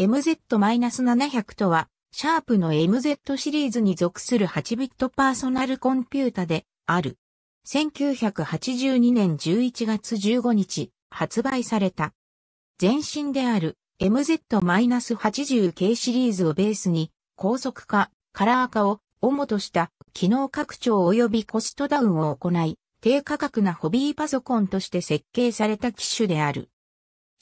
MZ-700 とは、シャープの MZ シリーズに属する8ビットパーソナルコンピュータである。1982年11月15日、発売された。前身である MZ-80 系シリーズをベースに、高速化、カラー化を主とした機能拡張及びコストダウンを行い、低価格なホビーパソコンとして設計された機種である。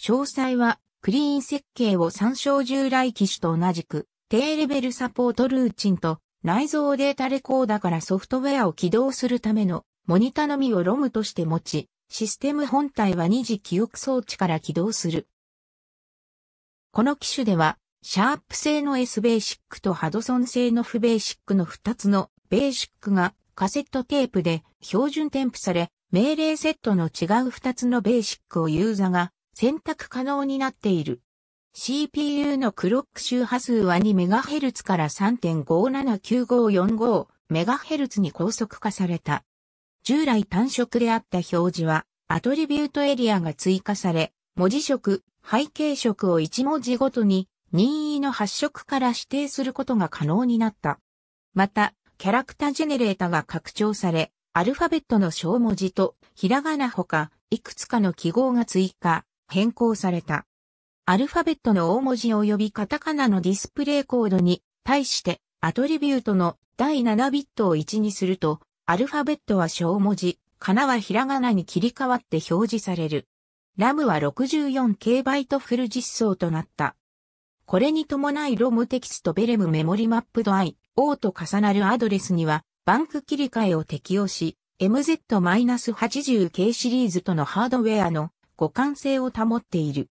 詳細はクリーン設計を参照従来機種と同じく、低レベルサポートルーチンと内蔵データレコーダーからソフトウェアを起動するためのモニタのみをロムとして持ち、システム本体は二次記憶装置から起動する。この機種では、シャープ製の S ベーシックとハドソン製のフベーシックの2つのベーシックがカセットテープで標準添付され、命令セットの違う2つのベーシックをユーザーが選択可能になっている。CPU のクロック周波数は 2MHz から 3.579545MHz に高速化された。従来単色であった表示は、アトリビュートエリアが追加され、文字色、背景色を1文字ごとに任意の発色から指定することが可能になった。また、キャラクタジェネレータが拡張され、アルファベットの小文字とひらがなほか、いくつかの記号が追加、変更された。アルファベットの大文字及びカタカナのディスプレイコードに対してアトリビュートの第7ビットを1にすると、アルファベットは小文字、かなはひらがなに切り替わって表示される。ラムは 64K バイトフル実装となった。これに伴いロムテキストベレムメモリマップド I、O と重なるアドレスにはバンク切り替えを適用し、MZ-80K シリーズとのハードウェアの互換性を保っている。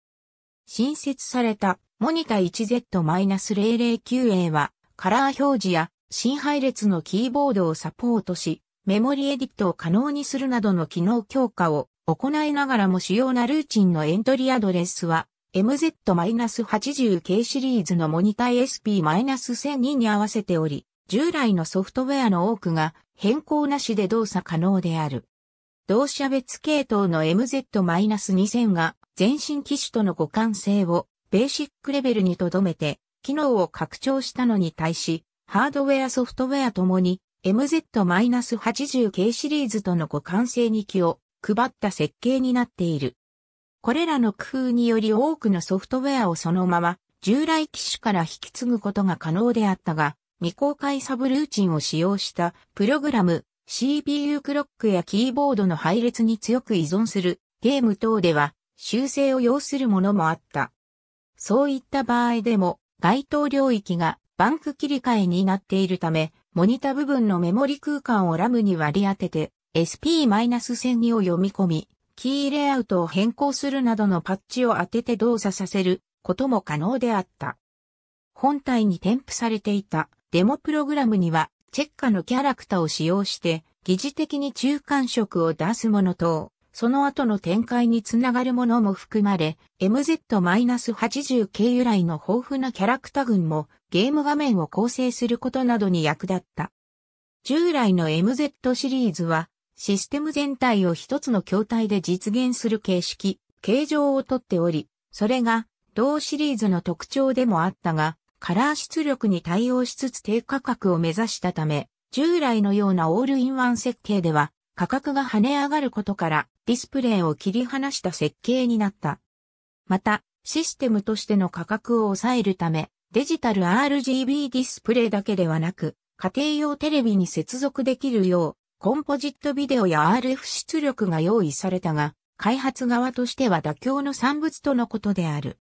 新設されたモニタ 1Z-009A はカラー表示や新配列のキーボードをサポートし、メモリエディットを可能にするなどの機能強化を行いながらも主要なルーチンのエントリーアドレスは MZ-80K シリーズのモニタ SP-1002 に合わせており、従来のソフトウェアの多くが変更なしで動作可能である。同社別系統の MZ-2000 が全身機種との互換性をベーシックレベルに留めて機能を拡張したのに対し、ハードウェアソフトウェアともに MZ-80 k シリーズとの互換性に気を配った設計になっている。これらの工夫により多くのソフトウェアをそのまま従来機種から引き継ぐことが可能であったが、未公開サブルーチンを使用したプログラム CPU クロックやキーボードの配列に強く依存するゲーム等では修正を要するものもあった。そういった場合でも該当領域がバンク切り替えになっているため、モニタ部分のメモリ空間をラムに割り当てて SP-12 を読み込み、キーレイアウトを変更するなどのパッチを当てて動作させることも可能であった。本体に添付されていたデモプログラムにはチェッカのキャラクターを使用して、疑似的に中間色を出すものと、その後の展開につながるものも含まれ、MZ-80 系由来の豊富なキャラクター群もゲーム画面を構成することなどに役立った。従来の MZ シリーズは、システム全体を一つの筐体で実現する形式、形状をとっており、それが同シリーズの特徴でもあったが、カラー出力に対応しつつ低価格を目指したため、従来のようなオールインワン設計では価格が跳ね上がることからディスプレイを切り離した設計になった。また、システムとしての価格を抑えるため、デジタル RGB ディスプレイだけではなく、家庭用テレビに接続できるよう、コンポジットビデオや RF 出力が用意されたが、開発側としては妥協の産物とのことである。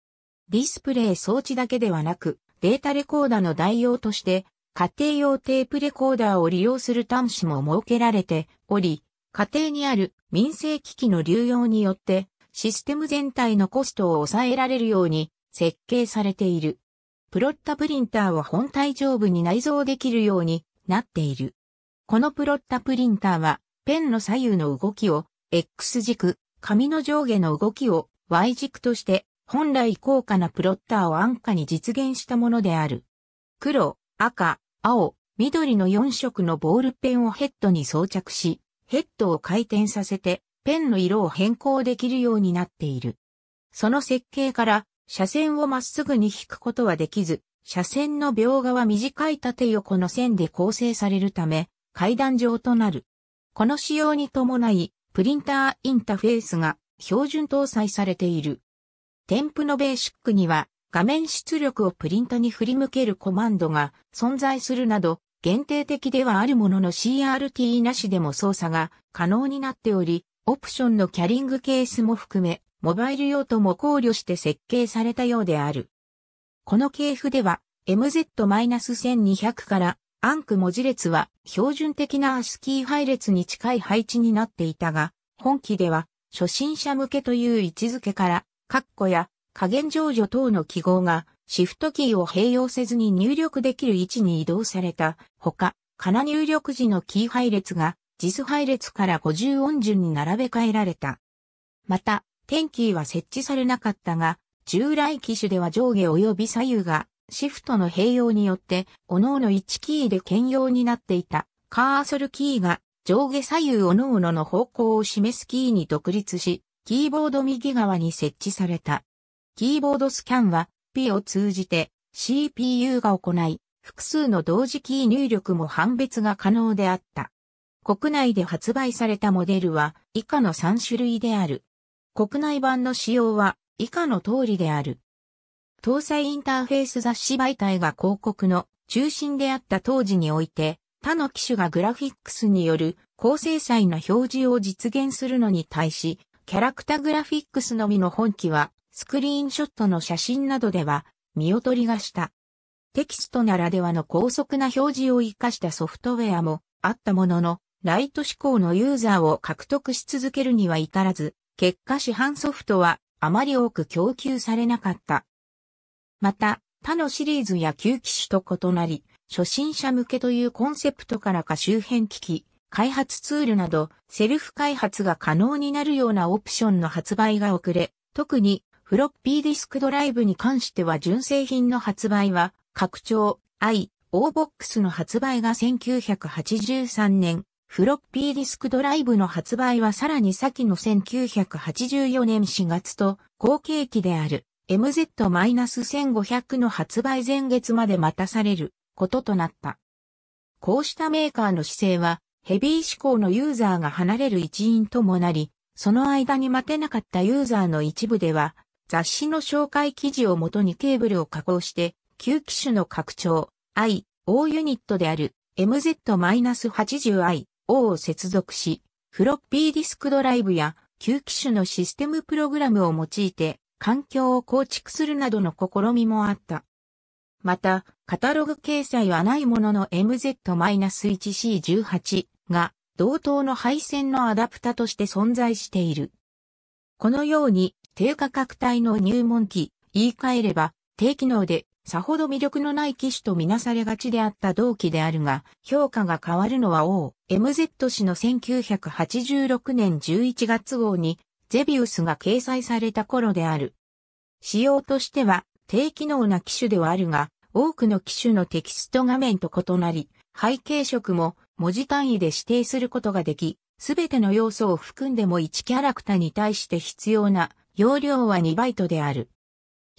ディスプレイ装置だけではなく、データレコーダーの代用として、家庭用テープレコーダーを利用する端子も設けられており、家庭にある民生機器の流用によって、システム全体のコストを抑えられるように設計されている。プロッタプリンターは本体上部に内蔵できるようになっている。このプロッタプリンターは、ペンの左右の動きを X 軸、紙の上下の動きを Y 軸として本来高価なプロッターを安価に実現したものである。黒、赤、青、緑の4色のボールペンをヘッドに装着し、ヘッドを回転させて、ペンの色を変更できるようになっている。その設計から、車線をまっすぐに引くことはできず、斜線の描画は短い縦横の線で構成されるため、階段状となる。この仕様に伴い、プリンターインターフェースが標準搭載されている。添付のベーシックには画面出力をプリントに振り向けるコマンドが存在するなど、限定的ではあるものの CRT なしでも操作が可能になっており、オプションのキャリングケースも含め、モバイル用途も考慮して設計されたようである。この系譜では、MZ-1200 からアンク文字列は標準的な ASCII 配列に近い配置になっていたが、本機では初心者向けという位置づけから括弧や加減上除等の記号がシフトキーを併用せずに入力できる位置に移動されたほか、かな入力時のキー配列が JIS 配列から50音順に並べ替えられた。また、点キーは設置されなかったが、従来機種では上下及び左右がシフトの併用によって、各々1キーで兼用になっていた。カーソルキーが上下左右各々の方向を示すキーに独立し、キーボード右側に設置された。キーボードスキャンは P を通じて CPU が行い、複数の同時キー入力も判別が可能であった。国内で発売されたモデルは以下の3種類である。国内版の仕様は以下の通りである。搭載インターフェース雑誌媒体が広告の中心であった当時において、他の機種がグラフィックスによる高精細な表示を実現するのに対し、キャラクタグラフィックスのみの本機は、スクリーンショットの写真などでは、見劣りがした。テキストならではの高速な表示を活かしたソフトウェアもあったものの、ライト志向のユーザーを獲得し続けるには至らず、結果市販ソフトはあまり多く供給されなかった。また、他のシリーズや旧機種と異なり、初心者向けというコンセプトからか周辺機器、開発ツールなど、セルフ開発が可能になるようなオプションの発売が遅れ、特にフロッピーディスクドライブに関しては純正品の発売は、拡張、i、OBOX の発売が1983年、フロッピーディスクドライブの発売はさらに先の1984年4月と、後継機である MZ-1500 の発売前月まで待たされることとなった。こうしたメーカーの姿勢は、ヘビー志向のユーザーが離れる一因ともなり、その間に待てなかったユーザーの一部では、雑誌の紹介記事をもとにケーブルを加工して、旧機種の拡張、i、O ユニットである MZ-80i、O を接続し、フロッピーディスクドライブや旧機種のシステムプログラムを用いて環境を構築するなどの試みもあった。また、カタログ掲載はないものの MZ-1C18 が同等の配線のアダプタとして存在している。このように低価格帯の入門機、言い換えれば低機能でさほど魅力のない機種とみなされがちであった同期であるが、評価が変わるのは OMZ 氏の1986年11月号にゼビウスが掲載された頃である。仕様としては低機能な機種ではあるが、多くの機種のテキスト画面と異なり、背景色も文字単位で指定することができ、すべての要素を含んでも1キャラクターに対して必要な容量は2バイトである。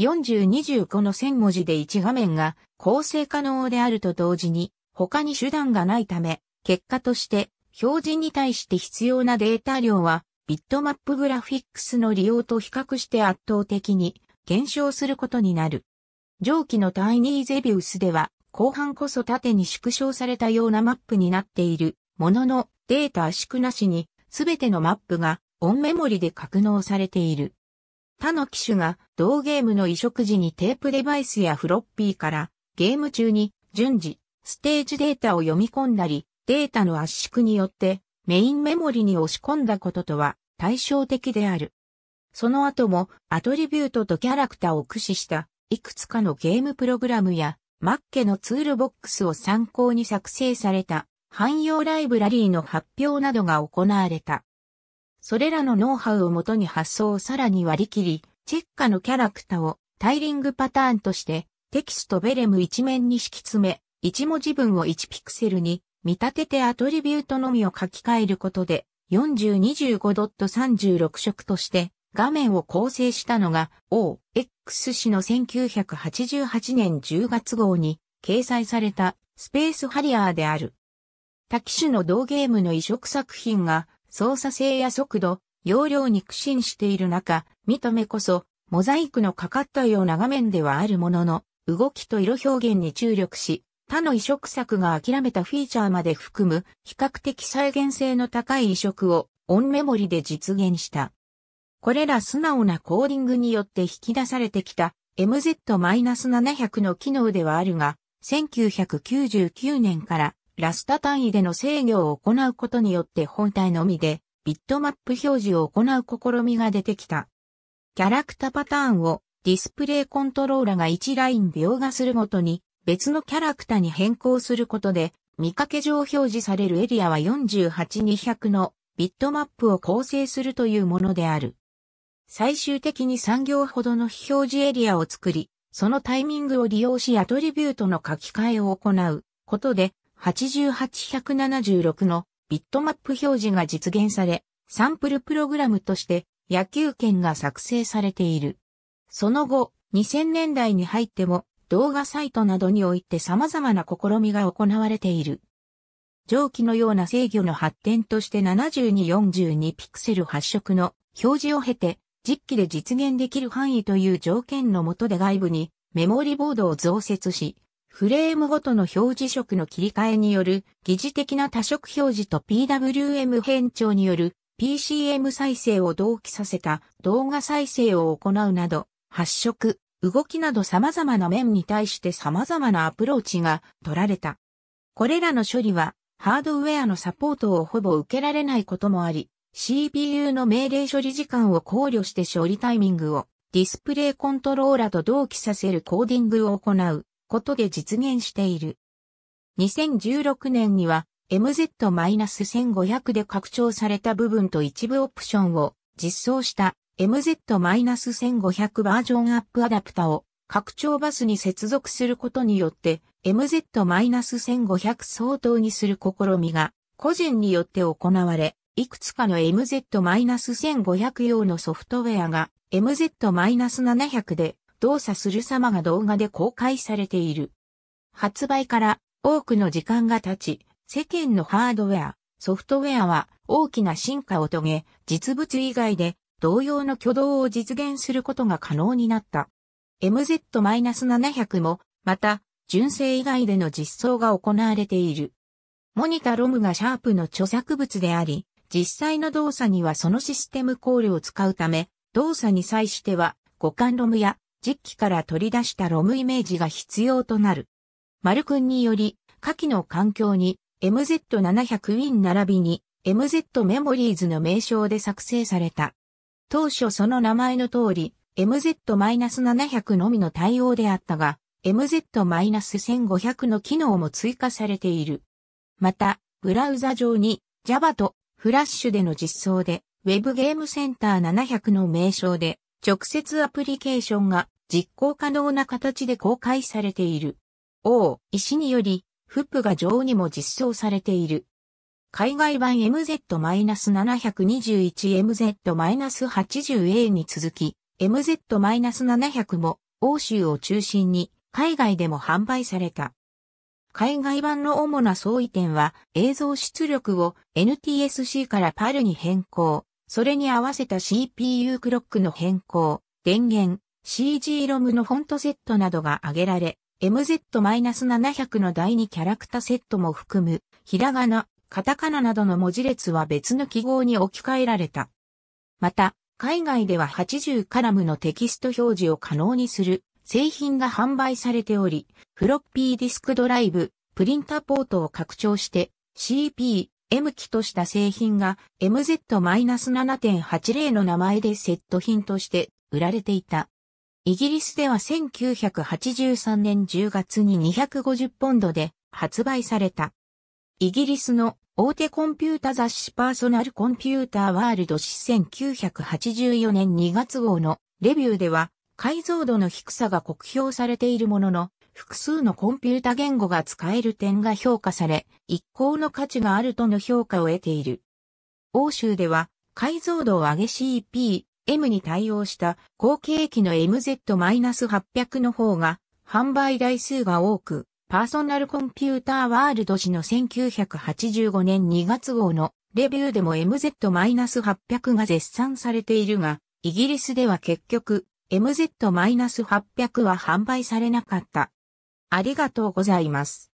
4025の1000文字で1画面が構成可能であると同時に、他に手段がないため、結果として表示に対して必要なデータ量は、ビットマップグラフィックスの利用と比較して圧倒的に減少することになる。上記のタイニーゼビウスでは、後半こそ縦に縮小されたようなマップになっているもののデータ圧縮なしにすべてのマップがオンメモリで格納されている。他の機種が同ゲームの移植時にテープデバイスやフロッピーからゲーム中に順次ステージデータを読み込んだりデータの圧縮によってメインメモリに押し込んだこととは対照的である。その後もアトリビュートとキャラクターを駆使したいくつかのゲームプログラムやマッケのツールボックスを参考に作成された汎用ライブラリーの発表などが行われた。それらのノウハウをもとに発想をさらに割り切り、チェッカのキャラクターをタイリングパターンとしてテキストベレム一面に敷き詰め、1文字分を1ピクセルに見立ててアトリビュートのみを書き換えることで4025.36色として画面を構成したのが OX クス氏の1988年10月号に掲載されたスペースハリアーである。多機種の同ゲームの移植作品が操作性や速度、容量に苦心している中、見た目こそモザイクのかかったような画面ではあるものの、動きと色表現に注力し、他の移植作が諦めたフィーチャーまで含む比較的再現性の高い移植をオンメモリで実現した。これら素直なコーディングによって引き出されてきた MZ-700 の機能ではあるが、1999年からラスタ単位での制御を行うことによって本体のみでビットマップ表示を行う試みが出てきた。キャラクタパターンをディスプレイコントローラが1ライン描画するごとに別のキャラクタに変更することで見かけ上表示されるエリアは48200のビットマップを構成するというものである。最終的に産業ほどの非表示エリアを作り、そのタイミングを利用しアトリビュートの書き換えを行うことで、88176のビットマップ表示が実現され、サンプルプログラムとして野球券が作成されている。その後、2000年代に入っても動画サイトなどにおいて様々な試みが行われている。蒸気のような制御の発展として7242ピクセル発色の表示を経て実機で実現できる範囲という条件のもとで外部にメモリボードを増設し、フレームごとの表示色の切り替えによる疑似的な多色表示と PWM 変調による PCM 再生を同期させた動画再生を行うなど、発色、動きなど様々な面に対して様々なアプローチが取られた。これらの処理はハードウェアのサポートをほぼ受けられないこともあり、CPU の命令処理時間を考慮して処理タイミングをディスプレイコントローラと同期させるコーディングを行うことで実現している。2016年には MZ-1500 で拡張された部分と一部オプションを実装した MZ-1500 バージョンアップアダプタを拡張バスに接続することによって MZ-1500 相当にする試みが個人によって行われ、いくつかの MZ-1500 用のソフトウェアが MZ-700 で動作する様が動画で公開されている。発売から多くの時間が経ち、世間のハードウェア、ソフトウェアは大きな進化を遂げ、実物以外で同様の挙動を実現することが可能になった。MZ-700 も、また、純正以外での実装が行われている。モニタロムがシャープの著作物であり、実際の動作にはそのシステムコールを使うため、動作に際しては互換ロムや実機から取り出したロムイメージが必要となる。丸くんにより、下記の環境に MZ700Win 並びに MZ メモリーズの名称で作成された。当初その名前の通り、MZ-700 のみの対応であったが、MZ-1500 の機能も追加されている。また、ブラウザ上に Java とフラッシュでの実装で、ウェブゲームセンター700の名称で、直接アプリケーションが実行可能な形で公開されている。王、石により、フップが上にも実装されている。海外版 MZ-721MZ-80A に続き、MZ-700 も欧州を中心に海外でも販売された。海外版の主な相違点は映像出力を NTSC から PAL に変更、それに合わせた CPU クロックの変更、電源、CG-ROM のフォントセットなどが挙げられ、MZ-700 の第2キャラクターセットも含む、ひらがな、カタカナなどの文字列は別の記号に置き換えられた。また、海外では80カラムのテキスト表示を可能にする製品が販売されており、フロッピーディスクドライブ、プリンタポートを拡張して CP、M 機とした製品が MZ-7.80 の名前でセット品として売られていた。イギリスでは1983年10月に250ポンドで発売された。イギリスの大手コンピュータ雑誌パーソナルコンピューターワールド誌1984年2月号のレビューでは解像度の低さが酷評されているものの、複数のコンピュータ言語が使える点が評価され、一向の価値があるとの評価を得ている。欧州では、解像度を上げ CP、M に対応した後継機の MZ-800 の方が販売台数が多く、パーソナルコンピューターワールド時の1985年2月号のレビューでも MZ-800 が絶賛されているが、イギリスでは結局 MZ-800 は販売されなかった。ありがとうございます。